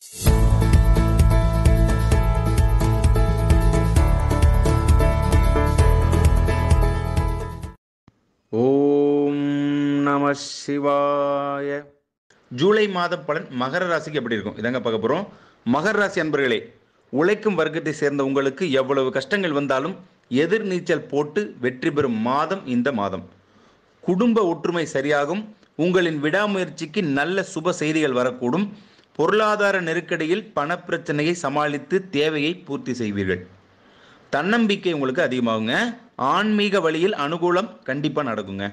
ஓம் நம சிவாய ஜூலை மாத பலன் மகர ராசிக்கு எப்படி இருக்கும் இதாங்க பார்க்க போறோம் மகர ராசி அன்பர்களே உழைக்கும் வர்க்கத்தை சேர்ந்த உங்களுக்கு எவ்வளவு கஷ்டங்கள் வந்தாலும் எதிர்நீச்சல் போட்டு வெற்றி பெறும் மாதம் இந்த மாதம் குடும்ப ஒற்றுமை சரியாகும் உங்களின் விடாமுயற்சிக்கு நல்ல சுப செய்திகள் வரக்கூடும் பொருளாதார நெருக்கடியில் பணப்பிரச்சனையை சமாளித்து தேவையை பூர்த்தி செய்வீர்கள் தன்னம்பிக்கை உங்களுக்கு அதிகமாகுங்க ஆன்மீக வழியில் அனுகூலம் கண்டிப்பாக நடக்குங்க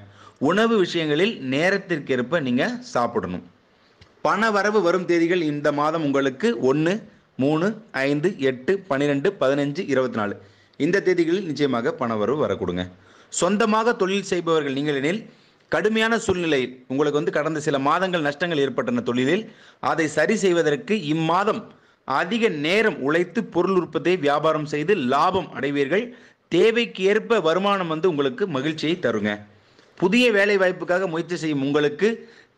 உணவு விஷயங்களில் நேரத்திற்கேற்ப நீங்கள் சாப்பிடணும் பண வரவு வரும் தேதிகள் இந்த மாதம் உங்களுக்கு ஒன்று மூணு ஐந்து எட்டு பன்னிரெண்டு பதினஞ்சு இருபத்தி நாலு இந்த தேதிகளில் நிச்சயமாக பண வரவு வரக்கூடுங்க சொந்தமாக தொழில் செய்பவர்கள் நீங்கள் எனில் கடுமையான சூழ்நிலை உங்களுக்கு வந்து கடந்த சில மாதங்கள் நஷ்டங்கள் ஏற்பட்டன தொழிலில் அதை சரி செய்வதற்கு இம்மாதம் அதிக நேரம் உழைத்து பொருள் உற்பத்தியை வியாபாரம் செய்து லாபம் அடைவீர்கள் தேவைக்கு ஏற்ப வருமானம் வந்து உங்களுக்கு மகிழ்ச்சியை தருங்க புதிய வேலை வாய்ப்புக்காக முயற்சி செய்யும் உங்களுக்கு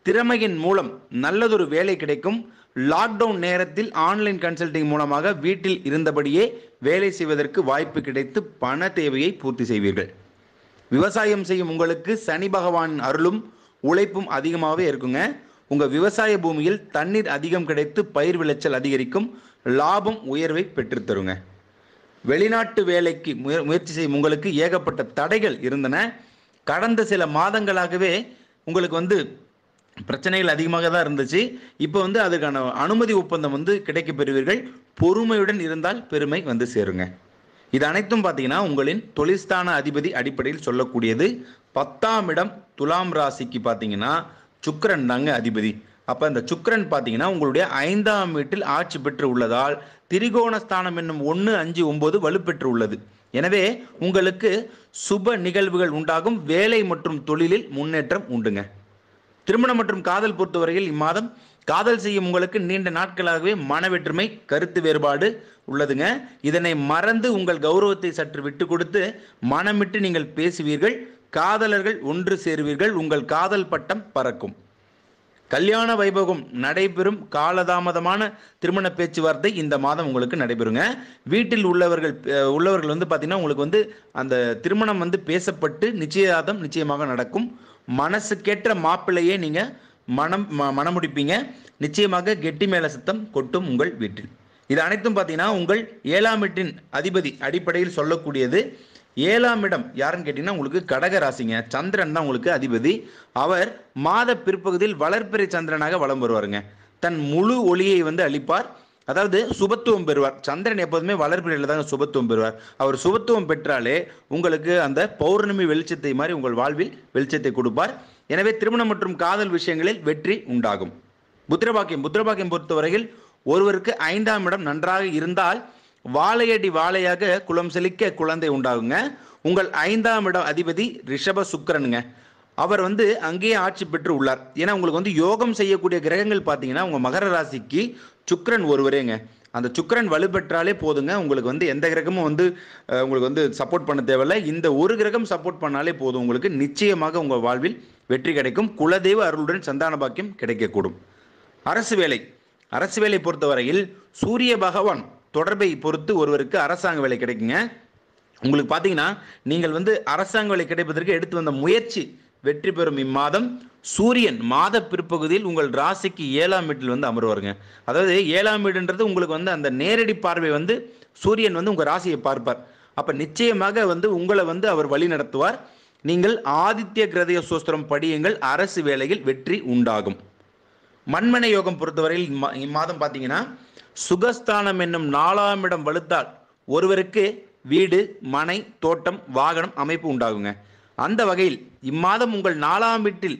திறமையின் மூலம் நல்லதொரு வேலை கிடைக்கும் லாக்டவுன் நேரத்தில் ஆன்லைன் கன்சல்டிங் மூலமாக வீட்டில் இருந்தபடியே வேலை செய்வதற்கு வாய்ப்பு கிடைத்து பண தேவையை பூர்த்தி செய்வீர்கள் விவசாயம் செய்யும் உங்களுக்கு சனி பகவான் அருளும் உழைப்பும் அதிகமாகவே இருக்குங்க உங்கள் விவசாய பூமியில் தண்ணீர் அதிகம் கிடைத்து பயிர் விளைச்சல் அதிகரிக்கும் லாபம் உயர்வை பெற்றுத்தருங்க வெளிநாட்டு வேலைக்கு முயற்சி செய்யும் உங்களுக்கு ஏகப்பட்ட தடைகள் இருந்தன கடந்த சில மாதங்களாகவே உங்களுக்கு வந்து பிரச்சனைகள் அதிகமாக தான் இருந்துச்சு இப்போ வந்து அதுக்கான அனுமதி ஒப்பந்தம் வந்து கிடைக்க பெறுவீர்கள் பொறுமையுடன் இருந்தால் பெருமை வந்து சேருங்க இது அனைத்தும் பார்த்தீங்கன்னா உங்களின் தொழில்ஸ்தான அதிபதி அடிப்படையில் சொல்லக்கூடியது பத்தாம் இடம் துலாம் ராசிக்கு பார்த்தீங்கன்னா சுக்கரன் தாங்க அதிபதி அப்போ இந்த சுக்கரன் பார்த்தீங்கன்னா உங்களுடைய ஐந்தாம் வீட்டில் ஆட்சி பெற்று உள்ளதால் திரிகோண ஸ்தானம் என்னும் ஒன்று அஞ்சு ஒன்பது வலுப்பெற்று உள்ளது எனவே உங்களுக்கு சுப நிகழ்வுகள் உண்டாகும் வேலை மற்றும் தொழிலில் முன்னேற்றம் உண்டுங்க திருமணம் மற்றும் காதல் பொறுத்தவரையில் இம்மாதம் காதல் செய்யும் உங்களுக்கு நீண்ட நாட்களாகவே மனவெற்றுமை கருத்து வேறுபாடு உள்ளதுங்க இதனை மறந்து உங்கள் கௌரவத்தை சற்று விட்டு கொடுத்து மனமிட்டு நீங்கள் பேசுவீர்கள் காதலர்கள் ஒன்று சேருவீர்கள் உங்கள் காதல் பட்டம் பறக்கும் கல்யாண வைபவம் நடைபெறும் காலதாமதமான திருமண பேச்சுவார்த்தை இந்த மாதம் உங்களுக்கு நடைபெறுங்க வீட்டில் உள்ளவர்கள் உள்ளவர்கள் வந்து பார்த்தீங்கன்னா உங்களுக்கு வந்து அந்த திருமணம் வந்து பேசப்பட்டு நிச்சயதார்த்தம் நிச்சயமாக நடக்கும் மனசுக்கேற்ற மாப்பிள்ளையே நீங்கள் மனம் மனமுடிப்பீங்க நிச்சயமாக கெட்டி மேல சத்தம் கொட்டும் உங்கள் வீட்டில் இது அனைத்தும் பார்த்தீங்கன்னா உங்கள் ஏழாம் வீட்டின் அதிபதி அடிப்படையில் சொல்லக்கூடியது ஏழாம் இடம் யாருன்னு கேட்டிங்கன்னா உங்களுக்கு கடக ராசிங்க சந்திரன் தான் உங்களுக்கு அதிபதி அவர் மாத பிற்பகுதியில் வளர்ப்பிறை சந்திரனாக வளம் வருவாருங்க தன் முழு ஒளியை வந்து அளிப்பார் அதாவது சுபத்துவம் பெறுவார் சந்திரன் எப்போதுமே வளர்ப்பிறையில் தாங்க சுபத்துவம் பெறுவார் அவர் சுபத்துவம் பெற்றாலே உங்களுக்கு அந்த பௌர்ணமி வெளிச்சத்தை மாதிரி உங்கள் வாழ்வில் வெளிச்சத்தை கொடுப்பார் எனவே திருமணம் மற்றும் காதல் விஷயங்களில் வெற்றி உண்டாகும் புத்திரபாக்கியம் புத்திரபாக்கியம் பொறுத்தவரையில் ஒருவருக்கு ஐந்தாம் இடம் நன்றாக இருந்தால் வாழையடி வாழையாக குளம் செழிக்க குழந்தை உண்டாகுங்க உங்கள் ஐந்தாம் இடம் அதிபதி ரிஷப சுக்கரனுங்க அவர் வந்து அங்கேயே ஆட்சி பெற்று உள்ளார் ஏன்னா உங்களுக்கு வந்து யோகம் செய்யக்கூடிய கிரகங்கள் பார்த்தீங்கன்னா உங்கள் மகர ராசிக்கு சுக்கரன் ஒருவரேங்க அந்த சுக்கரன் வலுப்பெற்றாலே போதுங்க உங்களுக்கு வந்து எந்த கிரகமும் வந்து உங்களுக்கு வந்து சப்போர்ட் பண்ண தேவையில்லை இந்த ஒரு கிரகம் சப்போர்ட் பண்ணாலே போதும் உங்களுக்கு நிச்சயமாக உங்கள் வாழ்வில் வெற்றி கிடைக்கும் குலதெய்வ அருளுடன் சந்தான பாக்கியம் கிடைக்கக்கூடும் அரசு வேலை அரசு வேலை பொறுத்தவரையில் சூரிய பகவான் தொடர்பை பொறுத்து ஒருவருக்கு அரசாங்க வேலை கிடைக்குங்க உங்களுக்கு பார்த்தீங்கன்னா நீங்கள் வந்து அரசாங்க வேலை கிடைப்பதற்கு எடுத்து வந்த முயற்சி வெற்றி பெறும் இம்மாதம் சூரியன் மாத பிற்பகுதியில் உங்கள் ராசிக்கு ஏழாம் வீட்டில் வந்து அமருவாருங்க அதாவது ஏழாம் வீடுன்றது உங்களுக்கு வந்து அந்த நேரடி பார்வை வந்து சூரியன் வந்து உங்கள் ராசியை பார்ப்பார் அப்போ நிச்சயமாக வந்து உங்களை வந்து அவர் வழி நடத்துவார் நீங்கள் ஆதித்ய கிரதய சோஸ்திரம் படியுங்கள் அரசு வேலையில் வெற்றி உண்டாகும் மண்மனை யோகம் பொறுத்தவரையில் இம்மாதம் பார்த்தீங்கன்னா சுகஸ்தானம் என்னும் நாலாம் இடம் வலுத்தால் ஒருவருக்கு வீடு மனை தோட்டம் வாகனம் அமைப்பு உண்டாகுங்க அந்த வகையில் இம்மாதம் உங்கள் நாலாம் வீட்டில்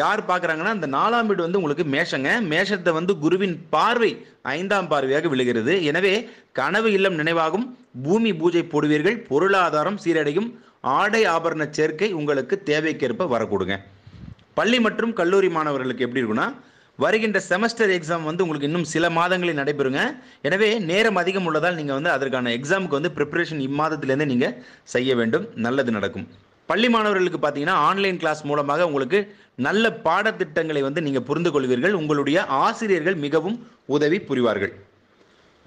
யார் பார்க்குறாங்கன்னா அந்த நாலாம் வீடு வந்து உங்களுக்கு மேஷங்க மேஷத்தை வந்து குருவின் பார்வை ஐந்தாம் பார்வையாக விழுகிறது எனவே கனவு இல்லம் நினைவாகும் பூமி பூஜை போடுவீர்கள் பொருளாதாரம் சீரடையும் ஆடை ஆபரண சேர்க்கை உங்களுக்கு தேவைக்கேற்ப வரக்கூடுங்க பள்ளி மற்றும் கல்லூரி மாணவர்களுக்கு எப்படி இருக்குன்னா வருகின்ற செமஸ்டர் எக்ஸாம் வந்து உங்களுக்கு இன்னும் சில மாதங்களில் நடைபெறுங்க எனவே நேரம் அதிகம் உள்ளதால் நீங்கள் வந்து அதற்கான எக்ஸாமுக்கு வந்து ப்ரிப்பரேஷன் இம்மாதத்துலேருந்து நீங்கள் செய்ய வேண்டும் நல்லது நடக்கும் பள்ளி மாணவர்களுக்கு பார்த்தீங்கன்னா ஆன்லைன் கிளாஸ் மூலமாக உங்களுக்கு நல்ல பாடத்திட்டங்களை வந்து நீங்கள் புரிந்து கொள்வீர்கள் உங்களுடைய ஆசிரியர்கள் மிகவும் உதவி புரிவார்கள்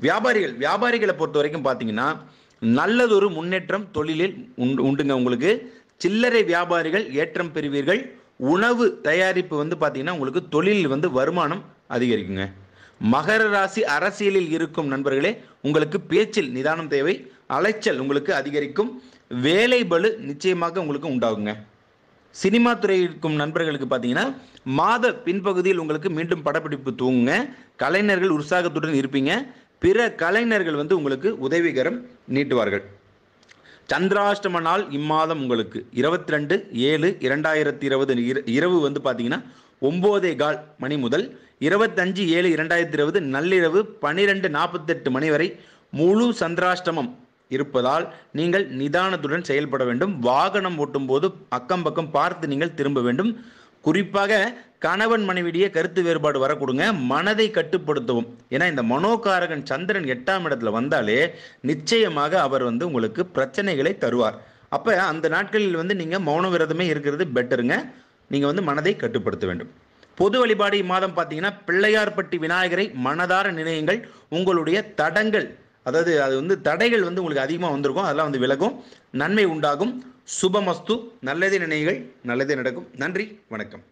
வியாபாரிகள் வியாபாரிகளை பொறுத்த வரைக்கும் பார்த்தீங்கன்னா நல்லதொரு முன்னேற்றம் தொழிலில் உண்டு உண்டுங்க உங்களுக்கு சில்லறை வியாபாரிகள் ஏற்றம் பெறுவீர்கள் உணவு தயாரிப்பு வந்து பார்த்தீங்கன்னா உங்களுக்கு தொழிலில் வந்து வருமானம் அதிகரிக்குங்க மகர ராசி அரசியலில் இருக்கும் நண்பர்களே உங்களுக்கு பேச்சில் நிதானம் தேவை அலைச்சல் உங்களுக்கு அதிகரிக்கும் வேலை பலு நிச்சயமாக உங்களுக்கு உண்டாகுங்க சினிமா துறை இருக்கும் நண்பர்களுக்கு பார்த்தீங்கன்னா மாத பின்பகுதியில் உங்களுக்கு மீண்டும் படப்பிடிப்பு தூங்குங்க கலைஞர்கள் உற்சாகத்துடன் இருப்பீங்க பிற கலைஞர்கள் வந்து உங்களுக்கு உதவிகரம் நீட்டுவார்கள் சந்திராஷ்டம நாள் இம்மாதம் உங்களுக்கு இருபத்தி ரெண்டு ஏழு இரண்டாயிரத்தி இருபது இரவு வந்து பார்த்தீங்கன்னா ஒம்போதே கால் மணி முதல் இருபத்தஞ்சு ஏழு இரண்டாயிரத்தி இருபது நள்ளிரவு பன்னிரெண்டு நாற்பத்தெட்டு மணி வரை முழு சந்திராஷ்டமம் இருப்பதால் நீங்கள் நிதானத்துடன் செயல்பட வேண்டும் வாகனம் ஓட்டும் போது அக்கம் பக்கம் பார்த்து நீங்கள் திரும்ப வேண்டும் குறிப்பாக கணவன் மனைவிடையே கருத்து வேறுபாடு வரக்கூடுங்க மனதை கட்டுப்படுத்தவும் ஏன்னா இந்த மனோகாரகன் சந்திரன் எட்டாம் இடத்துல வந்தாலே நிச்சயமாக அவர் வந்து உங்களுக்கு பிரச்சனைகளை தருவார் அப்போ அந்த நாட்களில் வந்து நீங்கள் மௌன விரதமே இருக்கிறது பெட்டருங்க நீங்கள் வந்து மனதை கட்டுப்படுத்த வேண்டும் பொது வழிபாடு இம்மாதம் பார்த்தீங்கன்னா பிள்ளையார்பட்டி விநாயகரை மனதார நினையுங்கள் உங்களுடைய தடங்கள் அதாவது அது வந்து தடைகள் வந்து உங்களுக்கு அதிகமாக வந்திருக்கும் அதெல்லாம் வந்து விலகும் நன்மை உண்டாகும் சுபமஸ்து நல்லதே நினைவுகள் நல்லதே நடக்கும் நன்றி வணக்கம்